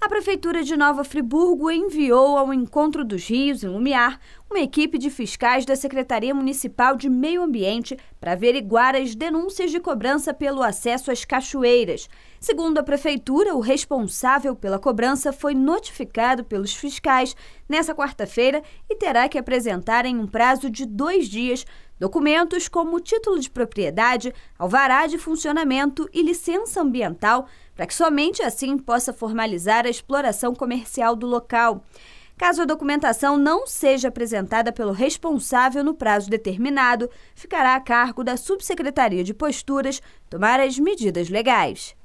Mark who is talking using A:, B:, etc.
A: a Prefeitura de Nova Friburgo enviou ao Encontro dos Rios, em Lumiar, uma equipe de fiscais da Secretaria Municipal de Meio Ambiente para averiguar as denúncias de cobrança pelo acesso às cachoeiras. Segundo a Prefeitura, o responsável pela cobrança foi notificado pelos fiscais nessa quarta-feira e terá que apresentar em um prazo de dois dias Documentos como título de propriedade, alvará de funcionamento e licença ambiental, para que somente assim possa formalizar a exploração comercial do local. Caso a documentação não seja apresentada pelo responsável no prazo determinado, ficará a cargo da Subsecretaria de Posturas tomar as medidas legais.